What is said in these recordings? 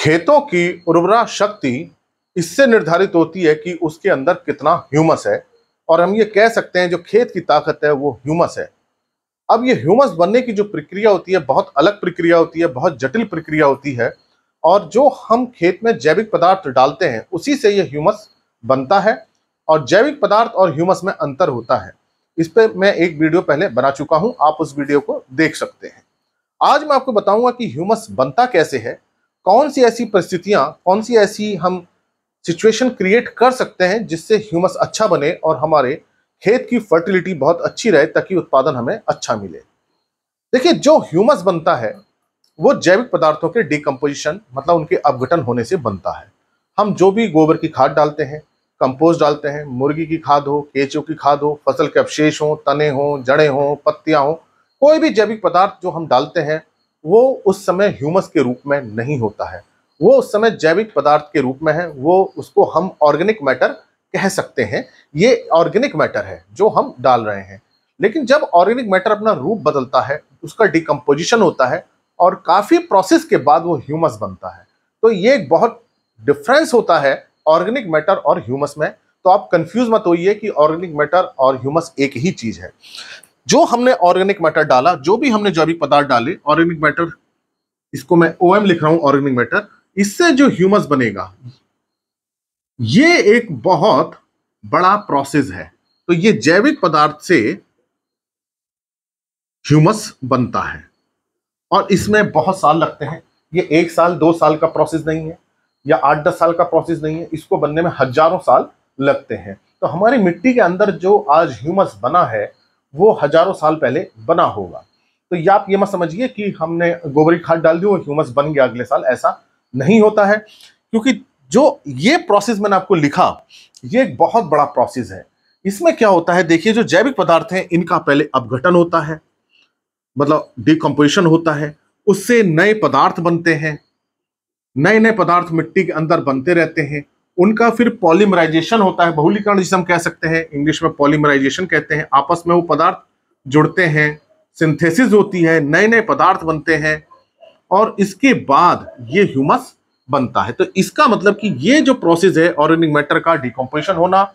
खेतों की उर्वरा शक्ति इससे निर्धारित होती है कि उसके अंदर कितना ह्यूमस है और हम ये कह सकते हैं जो खेत की ताकत है वो ह्यूमस है अब ये ह्यूमस बनने की जो प्रक्रिया होती है बहुत अलग प्रक्रिया होती है बहुत जटिल प्रक्रिया होती है और जो हम खेत में जैविक पदार्थ डालते हैं उसी से ये ह्यूमस बनता है और जैविक पदार्थ और ह्यूमस में अंतर होता है इस पर मैं एक वीडियो पहले बना चुका हूँ आप उस वीडियो को देख सकते हैं आज मैं आपको बताऊंगा कि ह्यूमस बनता कैसे है कौन सी ऐसी परिस्थितियाँ कौन सी ऐसी हम सिचुएशन क्रिएट कर सकते हैं जिससे ह्यूमस अच्छा बने और हमारे खेत की फर्टिलिटी बहुत अच्छी रहे ताकि उत्पादन हमें अच्छा मिले देखिए जो ह्यूमस बनता है वो जैविक पदार्थों के डिकम्पोजिशन मतलब उनके अपघटन होने से बनता है हम जो भी गोबर की खाद डालते हैं कंपोस्ट डालते हैं मुर्गी की खाद हो केचों की खाद हो फसल के अवशेष हों तने हों जड़ें हों पत्तियाँ हों कोई भी जैविक पदार्थ जो हम डालते हैं वो उस समय ह्यूमस के रूप में नहीं होता है वो उस समय जैविक पदार्थ के रूप में है वो उसको हम ऑर्गेनिक मैटर कह सकते हैं ये ऑर्गेनिक मैटर है जो हम डाल रहे हैं लेकिन जब ऑर्गेनिक मैटर अपना रूप बदलता है उसका डिकम्पोजिशन होता है और काफ़ी प्रोसेस के बाद वो ह्यूमस बनता है तो ये एक बहुत डिफरेंस होता है ऑर्गेनिक मैटर और ह्यूमस में तो आप कंफ्यूज मत होइए कि ऑर्गेनिक मैटर और ह्यूमस एक ही चीज़ है जो हमने ऑर्गेनिक मैटर डाला जो भी हमने जैविक पदार्थ डाले ऑर्गेनिक मैटर इसको मैं ओ लिख रहा हूं ऑर्गेनिक मैटर इससे जो ह्यूमस बनेगा ये एक बहुत बड़ा प्रोसेस है तो ये जैविक पदार्थ से ह्यूमस बनता है और इसमें बहुत साल लगते हैं ये एक साल दो साल का प्रोसेस नहीं है या आठ दस साल का प्रोसेस नहीं है इसको बनने में हजारों साल लगते हैं तो हमारी मिट्टी के अंदर जो आज ह्यूमस बना है वो हजारों साल पहले बना होगा तो या आप ये मत समझिए कि हमने गोबरी खाद डाल दी और ह्यूमस बन गया अगले साल ऐसा नहीं होता है क्योंकि जो ये प्रोसेस मैंने आपको लिखा ये एक बहुत बड़ा प्रोसेस है इसमें क्या होता है देखिए जो जैविक पदार्थ हैं इनका पहले अपघटन होता है मतलब डिकम्पोजिशन होता है उससे नए पदार्थ बनते हैं नए नए पदार्थ मिट्टी के अंदर बनते रहते हैं उनका फिर पॉलीमराइजेशन होता है बहुलीकरण जिसे हम कह सकते हैं इंग्लिश में पॉलीमराइजेशन कहते हैं आपस में वो पदार्थ जुड़ते हैं सिंथेसिस होती है नए नए पदार्थ बनते हैं और इसके बाद ये ह्यूमस बनता है तो इसका मतलब कि ये जो प्रोसेस है ऑर्गेनिक मैटर का डिकम्पोजिशन होना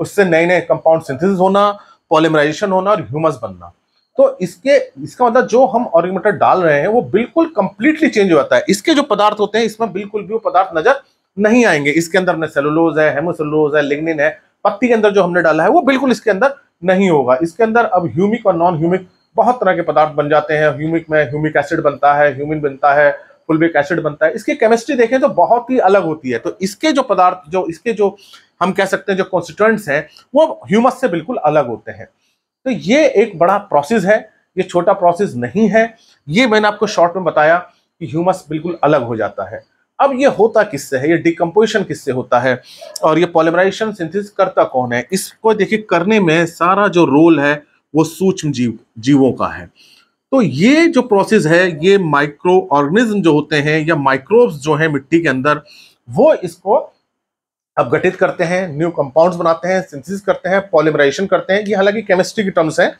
उससे नए नए कंपाउंड सिंथेसिस होना पॉलीमराइजेशन होना और ह्यूमस बनना तो इसके इसका मतलब जो हम ऑर्गेनिक मैटर डाल रहे हैं वो बिल्कुल कंप्लीटली चेंज हो जाता है इसके जो पदार्थ होते हैं इसमें बिल्कुल भी वो पदार्थ नजर नहीं आएंगे इसके अंदर न सेलुलोज है हेमोसेलुलोज है लिग्निन है पत्ती के अंदर जो हमने डाला है वो बिल्कुल इसके अंदर नहीं होगा इसके अंदर अब ह्यूमिक और नॉन ह्यूमिक बहुत तरह के पदार्थ बन जाते हैं ह्यूमिक में ह्यूमिक एसिड बनता है ह्यूमिन बनता है फुलबिक एसिड बनता है इसकी केमिस्ट्री देखें तो बहुत ही अलग होती है तो इसके जो पदार्थ जो इसके जो हम कह सकते हैं जो कॉन्स्टिट्यूंट्स हैं वो ह्यूमस से बिल्कुल अलग होते हैं तो ये एक बड़ा प्रोसेस है ये छोटा प्रोसेस नहीं है ये मैंने आपको शॉर्ट में बताया कि ह्यूमस बिल्कुल अलग हो जाता है अब ये होता किससे है ये डिकम्पोजिशन किससे होता है और ये पॉलिमराइजेशन सिंथेसिस करता कौन है इसको देखिए करने में सारा जो रोल है वो सूक्ष्म जीव जीवों का है तो ये जो प्रोसेस है ये माइक्रो ऑर्गेनिज्म जो होते हैं या माइक्रोब्स जो हैं मिट्टी के अंदर वो इसको अपघटित करते हैं न्यू कंपाउंड्स बनाते हैं सिंथेसिस करते हैं पॉलिमराइजेशन करते हैं ये हालांकि केमिस्ट्री के टर्म्स हैं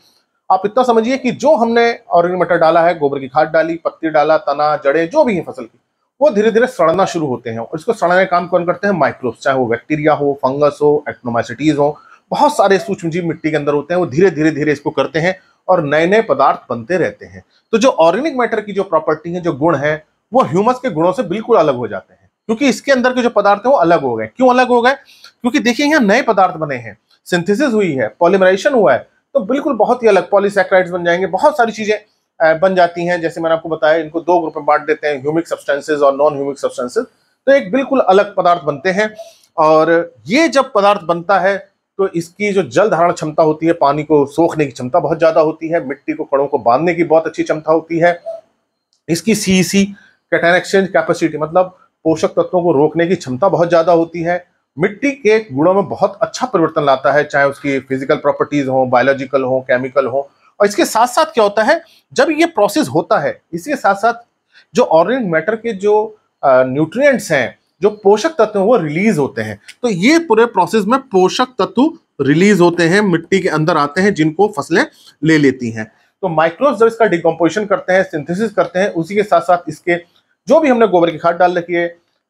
आप इतना समझिए कि जो हमने ऑर्गेनिक मटर डाला है गोबर की खाद डाली पत्ती डाला तना जड़े जो भी है फसल की वो धीरे धीरे सड़ना शुरू होते हैं और इसको सड़ने का काम कौन करते हैं माइक्रोब्स चाहे वो बैक्टीरिया हो फंगस हो एक्नोमाइसिटीज हो बहुत सारे सूक्ष्मजीव मिट्टी के अंदर होते हैं वो धीरे धीरे धीरे इसको करते हैं और नए नए पदार्थ बनते रहते हैं तो जो ऑर्गेनिक मैटर की जो प्रॉपर्टी है जो गुण है वो ह्यूमस के गुणों से बिल्कुल अलग हो जाते हैं क्योंकि इसके अंदर के जो पदार्थ है वो अलग हो गए क्यों अलग हो गए क्योंकि देखिए यहाँ नए पदार्थ बने हैं सिंथेसिस हुई है पॉलिमराइशन हुआ है तो बिल्कुल बहुत ही अलग पॉलीसेक्राइड्स बन जाएंगे बहुत सारी चीजें बन जाती हैं जैसे मैंने आपको बताया इनको दो ग्रुप में बांट देते हैं ह्यूमिक सब्सटेंसेज और नॉन ह्यूमिक सब्सटेंसेज तो एक बिल्कुल अलग पदार्थ बनते हैं और ये जब पदार्थ बनता है तो इसकी जो जल धारण क्षमता होती है पानी को सोखने की क्षमता बहुत ज़्यादा होती है मिट्टी को कड़ों को बांधने की बहुत अच्छी क्षमता होती है इसकी C C cation exchange capacity मतलब पोषक तत्वों को रोकने की क्षमता बहुत ज़्यादा होती है मिट्टी के गुणों में बहुत अच्छा परिवर्तन लाता है चाहे उसकी फिजिकल प्रॉपर्टीज़ हो बायोलॉजिकल हो केमिकल हो और इसके साथ साथ क्या होता है जब ये प्रोसेस होता है इसके साथ साथ जो ऑर्गेनिक मैटर के जो न्यूट्रिएंट्स हैं जो पोषक तत्व वो रिलीज होते हैं तो ये पूरे प्रोसेस में पोषक तत्व रिलीज होते हैं मिट्टी के अंदर आते हैं जिनको फसलें ले लेती हैं तो माइक्रोव जब इसका डिकम्पोजिशन करते हैं सिंथेसिस करते हैं उसी के साथ साथ इसके जो भी हमने गोबर की खाद डाल रखी है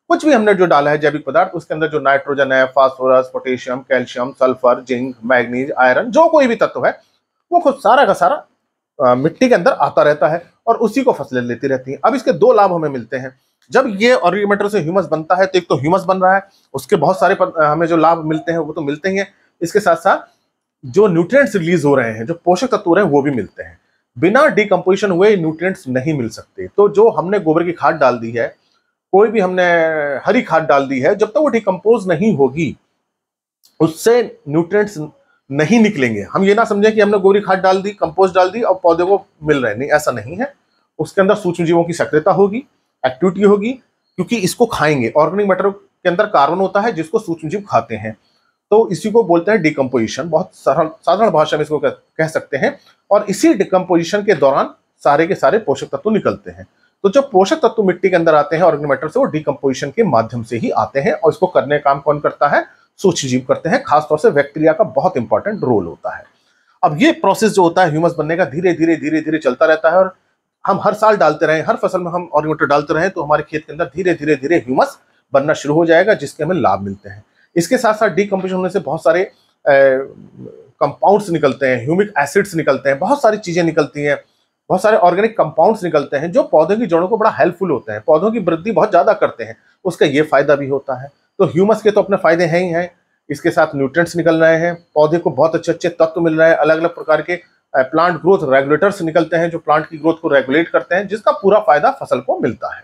कुछ भी हमने जो डाला है जैविक पदार्थ उसके अंदर जो नाइट्रोजन है phosphorus potassium calcium sulphur zinc manganese iron जो कोई भी तत्व है वो खुद सारा का सारा मिट्टी के अंदर आता रहता है और उसी को फसलें लेती रहती हैं अब इसके दो लाभ हमें मिलते हैं जब ये ऑर्गेनिक मटेरियल से ह्यूमस बनता है तो एक तो ह्यूमस बन रहा है उसके बहुत सारे हमें जो लाभ मिलते हैं वो तो मिलते ही हैं इसके साथ साथ जो न्यूट्रिएंट्स रिलीज हो रहे हैं जो पोषक तत्व हैं वो भी मिलते हैं बिना डिकम्पोजिशन हुए न्यूट्रिएंट्स नहीं मिल सकते तो जो हमने गोबर की खाद डाल दी है कोई भी हमने हरी खाद डाल दी है जब तक तो वो डिकम्पोज नहीं होगी उससे न्यूट्रिएंट्स नहीं निकलेंगे हम ये ना समझें कि हमने गोबरी खाद डाल दी कंपोस्ट डाल दी और पौधे को मिल रहे नहीं ऐसा नहीं है उसके अंदर सूक्ष्म जीवों की सक्रियता होगी एक्टिविटी होगी क्योंकि इसको खाएंगे ऑर्गेनिक मैटर के अंदर कार्बन होता है जिसको सूक्ष्म जीव खाते हैं तो इसी को बोलते हैं डिकम्पोजिशन बहुत सरल साधारण भाषा में इसको कह सकते हैं और इसी डिकम्पोजिशन के दौरान सारे के सारे पोषक तत्व निकलते हैं तो जो पोषक तत्व मिट्टी के अंदर आते हैं ऑर्गेनिक मैटर से वो डिकम्पोजिशन के माध्यम से ही आते हैं और इसको करने का काम कौन करता है जीव करते हैं खासतौर से बैक्टीरिया का बहुत इंपॉर्टेंट रोल होता है अब ये प्रोसेस जो होता है ह्यूमस बनने का धीरे धीरे धीरे धीरे चलता रहता है और हम हर साल डालते रहे हर फसल में हम ऑर्गेमेटर डालते रहे तो हमारे खेत के अंदर धीरे धीरे धीरे ह्यूमस बनना शुरू हो जाएगा जिसके हमें लाभ मिलते हैं इसके साथ साथ डीकम्पोजिशन होने से बहुत सारे कंपाउंड्स निकलते हैं ह्यूमिक एसिड्स निकलते हैं बहुत सारी चीज़ें निकलती हैं बहुत सारे ऑर्गेनिक कंपाउंड्स निकलते हैं जो पौधों की जड़ों को बड़ा हेल्पफुल होते हैं पौधों की वृद्धि बहुत ज़्यादा करते हैं उसका ये फायदा भी होता है तो ह्यूमस के तो अपने फायदे हैं ही हैं इसके साथ न्यूट्रेंट्स निकल रहे हैं पौधे को बहुत अच्छे अच्छे तत्व मिल रहे हैं अलग अलग प्रकार के प्लांट ग्रोथ रेगुलेटर्स निकलते हैं जो प्लांट की ग्रोथ को रेगुलेट करते हैं जिसका पूरा फायदा फसल को मिलता है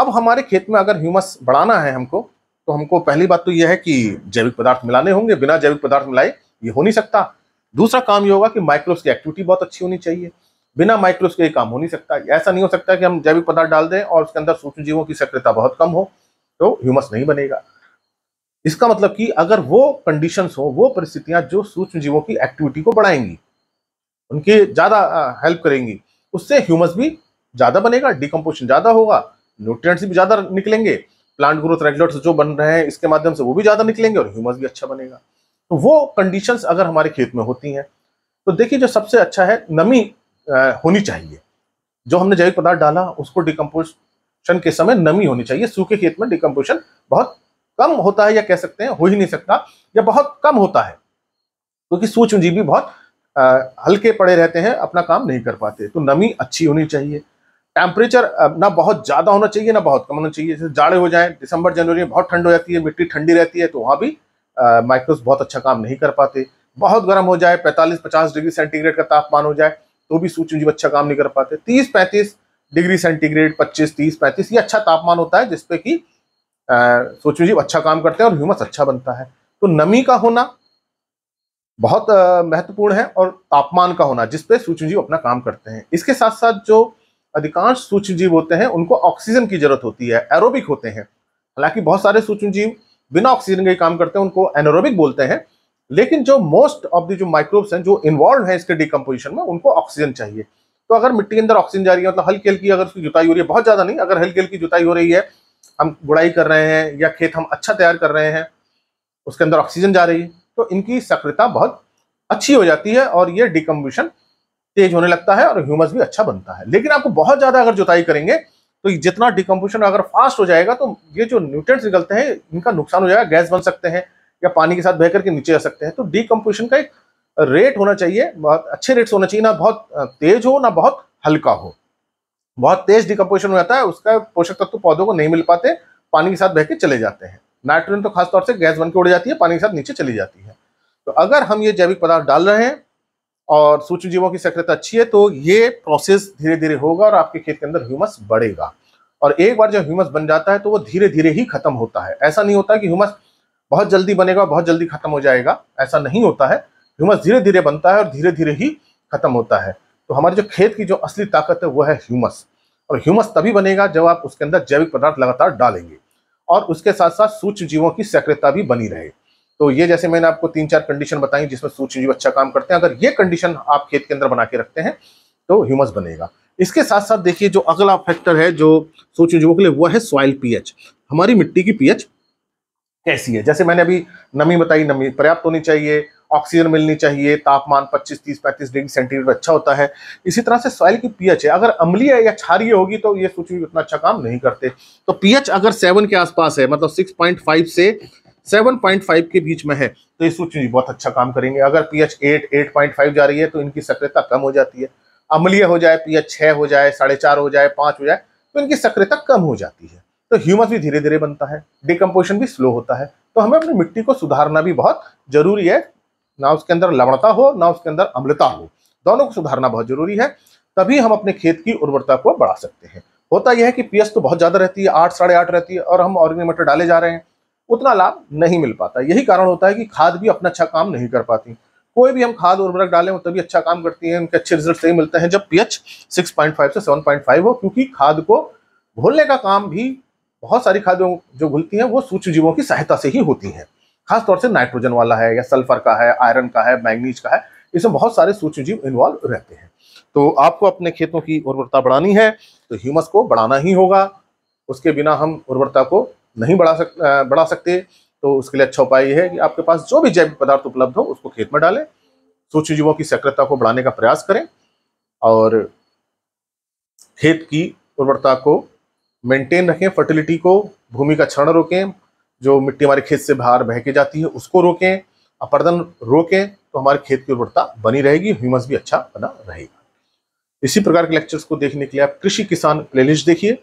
अब हमारे खेत में अगर ह्यूमस बढ़ाना है हमको तो हमको पहली बात तो यह है कि जैविक पदार्थ मिलाने होंगे बिना जैविक पदार्थ मिलाए ये हो नहीं सकता दूसरा काम ये होगा कि माइक्रोब्स की एक्टिविटी बहुत अच्छी होनी चाहिए बिना माइक्रोब्स के ये काम हो नहीं सकता ऐसा नहीं हो सकता कि हम जैविक पदार्थ डाल दें और उसके अंदर सूक्ष्म जीवों की सक्रियता बहुत कम हो तो ह्यूमस नहीं बनेगा इसका मतलब कि अगर वो कंडीशंस हो वो परिस्थितियां जो सूक्ष्म जीवों की एक्टिविटी को बढ़ाएंगी उनकी ज़्यादा हेल्प करेंगी उससे ह्यूमस भी ज़्यादा बनेगा डिकम्पोजिशन ज़्यादा होगा न्यूट्रिएंट्स भी ज़्यादा निकलेंगे प्लांट ग्रोथ रेगुलेटर्स जो बन रहे हैं इसके माध्यम से वो भी ज़्यादा निकलेंगे और ह्यूमस भी अच्छा बनेगा तो वो कंडीशंस अगर हमारे खेत में होती हैं तो देखिए जो सबसे अच्छा है नमी होनी चाहिए जो हमने जैविक पदार्थ डाला उसको डिकम्पोजिशन के समय नमी होनी चाहिए सूखे खेत में डिकम्पोजिशन बहुत कम होता है या कह सकते हैं हो ही नहीं सकता या बहुत कम होता है क्योंकि तो सूक्ष्मजीवी बहुत हल्के पड़े रहते हैं अपना काम नहीं कर पाते तो नमी अच्छी होनी चाहिए टेम्परेचर ना बहुत ज़्यादा होना चाहिए ना बहुत कम होना चाहिए जैसे जाड़े हो जाए दिसंबर जनवरी में बहुत ठंड हो जाती है मिट्टी ठंडी रहती है तो वहाँ भी माइक्रोस बहुत अच्छा काम नहीं कर पाते बहुत गर्म हो जाए 45-50 डिग्री सेंटीग्रेड का तापमान हो जाए तो भी सूक्ष्मजीव अच्छा काम नहीं कर पाते तीस पैंतीस डिग्री सेंटीग्रेड पच्चीस तीस पैंतीस ये अच्छा तापमान होता है जिसपे कि सोच लीजिए अच्छा काम करते हैं और ह्यूमस अच्छा बनता है तो नमी का होना बहुत महत्वपूर्ण है और तापमान का होना जिसपे सूक्ष्म जीव अपना काम करते हैं इसके साथ साथ जो अधिकांश सूक्ष्म जीव होते हैं उनको ऑक्सीजन की जरूरत होती है एरोबिक होते हैं हालांकि बहुत सारे सूक्ष्म जीव बिना ऑक्सीजन के काम करते हैं उनको एनोरोबिक बोलते हैं लेकिन जो मोस्ट ऑफ दी जो माइक्रोब्स हैं जो इन्वॉल्व हैं इसके डिकम्पोजिशन में उनको ऑक्सीजन चाहिए तो अगर मिट्टी के अंदर ऑक्सीजन जा रही है मतलब हल्की हल्की अगर उसकी जुताई हो रही है बहुत ज़्यादा नहीं अगर हल्की हल्की जुताई हो रही है हम गुड़ाई कर रहे हैं या खेत हम अच्छा तैयार कर रहे हैं उसके अंदर ऑक्सीजन जा रही है तो इनकी सक्रियता बहुत अच्छी हो जाती है और ये डिकम्बिशन तेज होने लगता है और ह्यूमस भी अच्छा बनता है लेकिन आपको बहुत ज़्यादा अगर जुताई करेंगे तो जितना डिकम्पोजन अगर फास्ट हो जाएगा तो ये जो न्यूट्रिएंट्स निकलते हैं इनका नुकसान हो जाएगा गैस बन सकते हैं या पानी के साथ बह करके नीचे आ सकते हैं तो डिकम्पोजिशन का एक रेट होना चाहिए बहुत अच्छे रेट्स होना चाहिए ना बहुत तेज हो ना बहुत हल्का हो बहुत तेज डिकम्पोजिशन हो जाता है उसका पोषक तत्व पौधों को नहीं मिल पाते पानी के साथ बह के चले जाते हैं नाइट्रोजन तो खासतौर से गैस बन के उड़ जाती है पानी के साथ नीचे चली जाती है तो अगर हम ये जैविक पदार्थ डाल रहे हैं और सूक्ष्म जीवों की सक्रियता अच्छी है तो ये प्रोसेस धीरे धीरे होगा और आपके खेत के अंदर ह्यूमस बढ़ेगा और एक बार जब ह्यूमस बन जाता है तो वो धीरे धीरे ही खत्म होता है ऐसा नहीं होता कि ह्यूमस बहुत जल्दी बनेगा बहुत जल्दी खत्म हो जाएगा ऐसा नहीं होता है ह्यूमस धीरे धीरे बनता है और धीरे धीरे ही खत्म होता है तो हमारे जो खेत की जो असली ताकत है वो है ह्यूमस और ह्यूमस तभी बनेगा जब आप उसके अंदर जैविक पदार्थ लगातार डालेंगे और उसके साथ साथ सूक्ष्म जीवों की सक्रियता भी बनी रहे तो ये जैसे मैंने आपको तीन चार कंडीशन बताई जिसमें सूक्ष्म जीव अच्छा काम करते हैं अगर ये कंडीशन आप खेत के अंदर बना के रखते हैं तो ह्यूमस बनेगा इसके साथ साथ देखिए जो अगला फैक्टर है जो सूक्ष्म जीवों के लिए वह है सॉइल पीएच हमारी मिट्टी की पीएच कैसी है जैसे मैंने अभी नमी बताई नमी पर्याप्त होनी चाहिए ऑक्सीजन मिलनी चाहिए तापमान 25 30 35 डिग्री सेंटीग्रेड अच्छा होता है इसी तरह से सॉइल की पीएच है अगर अम्लीय या क्षारीय होगी तो ये सूची उतना अच्छा काम नहीं करते तो पीएच अगर सेवन के आसपास है मतलब सिक्स पॉइंट फाइव से सेवन पॉइंट फाइव के बीच में है तो ये सूची बहुत अच्छा काम करेंगे अगर pH eight eight point five जा रही है तो इनकी सक्रियता कम हो जाती है अम्लीय हो जाए पीएच छः हो जाए साढ़े चार हो जाए पाँच हो जाए तो इनकी सक्रियता कम हो जाती है तो ह्यूमस भी धीरे धीरे बनता है डिकम्पोजिशन भी स्लो होता है तो हमें अपनी मिट्टी को सुधारना भी बहुत जरूरी है ना उसके अंदर लवणता हो ना उसके अंदर अम्लता हो दोनों को सुधारना बहुत जरूरी है तभी हम अपने खेत की उर्वरता को बढ़ा सकते हैं होता यह है कि पीएस तो बहुत ज़्यादा रहती है आठ साढ़े आठ रहती है और हम ऑर्गेनिक मटर डाले जा रहे हैं उतना लाभ नहीं मिल पाता यही कारण होता है कि खाद भी अपना अच्छा काम नहीं कर पाती कोई भी हम खाद उर्वरक डालें तभी अच्छा काम करती है उनके अच्छे रिजल्ट सही मिलते हैं जब पीएच 6.5 से 7.5 हो क्योंकि खाद को घोलने का काम भी बहुत सारी खादों जो घुलती हैं वो सूक्ष्म जीवों की सहायता से ही होती हैं खासतौर से नाइट्रोजन वाला है या सल्फर का है आयरन का है मैग्नीज का है इसमें बहुत सारे सूक्ष्म जीव इन्वॉल्व रहते हैं तो आपको अपने खेतों की उर्वरता बढ़ानी है तो ह्यूमस को बढ़ाना ही होगा उसके बिना हम उर्वरता को नहीं बढ़ा सक बढ़ा सकते तो उसके लिए अच्छा उपाय यह है कि आपके पास जो भी जैविक पदार्थ उपलब्ध हो उसको खेत में डालें सूक्ष्म जीवों की सक्रियता को बढ़ाने का प्रयास करें और खेत की उर्वरता को मेंटेन रखें फर्टिलिटी को भूमि का क्षण रोकें जो मिट्टी हमारे खेत से बाहर बह के जाती है उसको रोकें अपर्दन रोकें तो हमारे खेत की उर्वरता बनी रहेगी ह्यूमस भी अच्छा बना रहेगा इसी प्रकार के लेक्चर्स को देखने के लिए आप कृषि किसान प्लेलिस्ट देखिए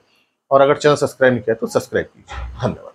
और अगर चैनल सब्सक्राइब नहीं किया तो सब्सक्राइब कीजिए धन्यवाद